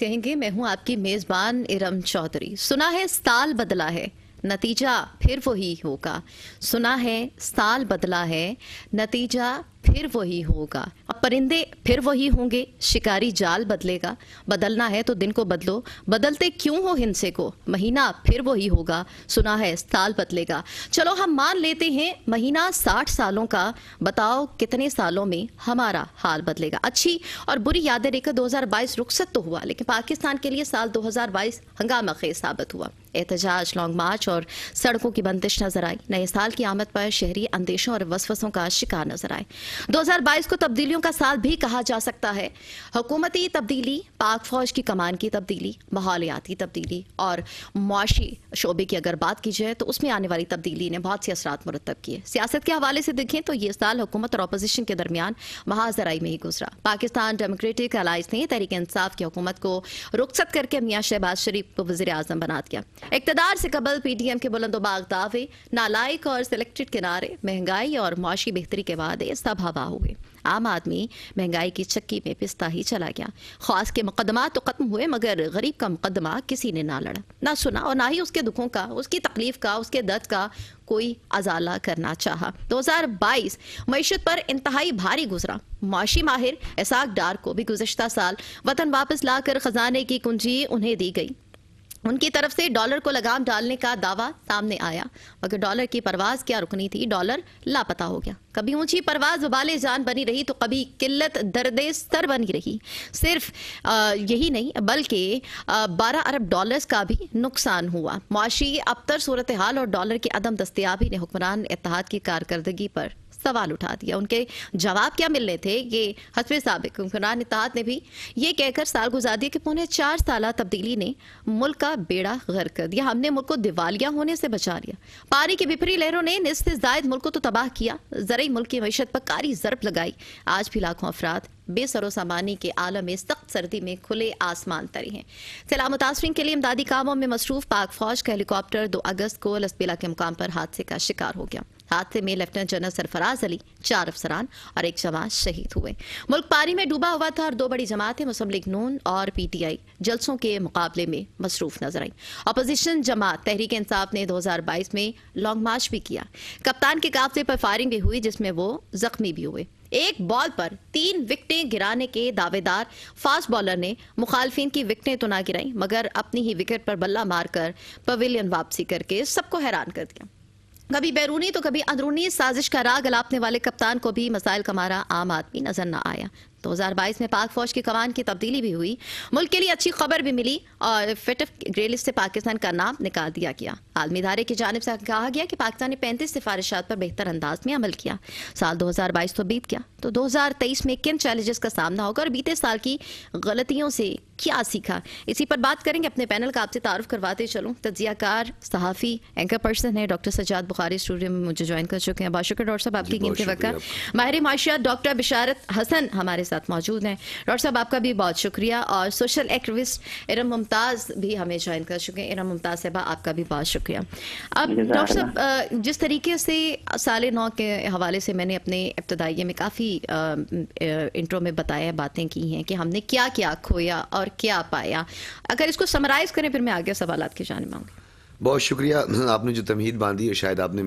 कहेंगे मैं हूं आपकी मेजबान इरम चौधरी सुना है साल बदला है नतीजा फिर वही होगा सुना है साल बदला है नतीजा फिर वही होगा अब परिंदे फिर वही होंगे शिकारी जाल बदलेगा बदलना है तो दिन को बदलो बदलते क्यों हो हिंसे को महीना फिर वही होगा सुना है साल बदलेगा चलो हम मान लेते हैं महीना साठ सालों का बताओ कितने सालों में हमारा हाल बदलेगा अच्छी और बुरी यादें लेकर 2022 रुखसत तो हुआ लेकिन पाकिस्तान के लिए साल 2022 हंगामा खेज साबित हुआ एहतजाज लॉन्ग मार्च और सड़कों की बंदिश नजर आई नए साल की आमद पर शहरी अंदेशों और वसवसों का शिकार नजर आए 2022 को तब्दीलियों का साल भी कहा जा सकता है हुकूमती तब्दीली पाक फौज की कमान की तब्दीली माहौलियाती तब्दीली और मुआशी शोबे की अगर बात की जाए तो उसमें आने वाली तब्दीली ने बहुत से असरा मुरतब किए सियासत के हवाले से देखें तो ये साल हुकूमत और अपोजिशन के दरमियान महाजराई में ही गुजरा पाकिस्तान डेमोक्रेटिक अलायंस ने तहरीक इंसाफ की हुकूमत को रुखसत करके मियाँ शहबाज शरीफ को वजी अजम बना दिया इकतदार से कबल पीडीएम के बुलंदोबाग दावे नालायक और सिलेक्टेड किनारे महंगाई और माशी बेहतरी के वादे सब हवा हुए आम आदमी महंगाई की चक्की में पिसता ही चला गया खास के मुकदमा तो खत्म हुए मगर गरीब का मुकदमा किसी ने ना लड़ा ना सुना और ना ही उसके दुखों का उसकी तकलीफ का उसके दर्द का कोई अजाला करना चाहा 2022 मीशत पर इंतहाई भारी गुजरा माशी माहिर इसाक डार को भी गुजशत साल वतन वापस लाकर खजाने की कुंजी उन्हें दी गई उनकी तरफ से डॉलर को लगाम डालने का दावा सामने आया मगर डॉलर की परवाज क्या रुकनी थी डॉलर लापता हो गया कभी ऊंची परवाज वाले जान बनी रही तो कभी किल्लत दर्दे सर बनी रही सिर्फ आ, यही नहीं बल्कि 12 अरब डॉलर्स का भी नुकसान हुआ मुआशी अबतर सूरत हाल और डॉलर की अदम दस्तियाबी ने हुक्मरान इतिहाद की कारकर्दगी पर सवाल उठा दिया उनके जवाब क्या मिलने थे ये हसब सबक इमरान इतिहाद ने भी ये कहकर साल गुजार दिया कि पौने चार साल तब्दीली ने मुल्क का बेड़ा गर कर दिया हमने मुल्क को दिवालिया होने से बचा लिया पानी की बिपरी लहरों ने निस्त जायद मुल्क को तो तबाह किया जरिए मुल्क की मीशत पर कारी जरब लगाई आज भी लाखों अफराद बेसरो सामानी के आलम में सख्त सर्दी में खुले आसमान तरी हैं सलाह मुतासरी के लिए इमदादी कामों में मसरूफ पाक फौज का हेलीकॉप्टर दो अगस्त को लसबेला के मुकाम पर हादसे का शिकार हो गया हादसे में लेफ्टिनेंट जनरल सरफराज अली चार अफसरान और एक जवान शहीद हुए मुल्क पानी में डूबा हुआ था और दो बड़ी जमातें मुस्लिम लीग नून और पीटीआई जलसों के मुकाबले में मसरूफ नजर आई अपोजिशन जमात तहरीक इंसाफ ने 2022 में लॉन्ग मार्च भी किया कप्तान के काफले पर फायरिंग भी हुई जिसमें वो जख्मी भी हुए एक बॉल पर तीन विकटें गिराने के दावेदार फास्ट बॉलर ने मुखालफिन की विकटें तो ना गिराई मगर अपनी ही विकेट पर बल्ला मारकर पवेलियन वापसी करके सबको हैरान कर दिया कभी बैरूनी तो कभी अंदरूनी साजिश का राग अलापने वाले कप्तान को भी मसाइल का मारा आम आदमी नजर न आया 2022 में पाक फौज की कमान की तब्दीली भी हुई मुल्क के लिए अच्छी खबर भी मिली और फिट ग्रे लिस्ट से पाकिस्तान का नाम निकाल दिया गया आलमी इदारे की जानब से कहा गया कि पाकिस्तान ने पैंतीस सिफारिशात पर बेहतर अंदाज में अमल किया साल 2022 तो बीत गया तो 2023 में किन चैलेंजेस का सामना होगा और बीते साल की गलतियों से क्या सीखा इसी पर बात करेंगे अपने पैनल का आपसे तारफ़ करवाते चलूँ तजियाकार सहाफ़ी एंकर पर्सन है डॉक्टर सजाद बुखारी स्टूडियो में मुझे ज्वाइन कर चुके हैं बहुत शुक्र डॉक्टर साहब आपकी के वक्त माहिर माशियात डॉक्टर बिशारत हसन हमारे साथ मौजूद हैं डॉक्टर साहब आपका भी बहुत शुक्रिया और सोशल एक्टिविस्ट इरम मुमताज़ भी हमें ज्वाइन कर चुके हैं इरम मुमताज़ साहबा आपका भी बहुत शुक्रिया अब डॉक्टर साहब जिस तरीके से साल नौ के हवाले से मैंने अपने इब्तदाइये में काफ़ी इंट्रो में बताया बातें की हैं कि हमने क्या क्या खोया और और क्या पाया अगर इसको समराइज करें फिर मैं आगे सवाल की जाने मांगी बहुत शुक्रिया आपने जो तमहीद बांधी है शायद आपने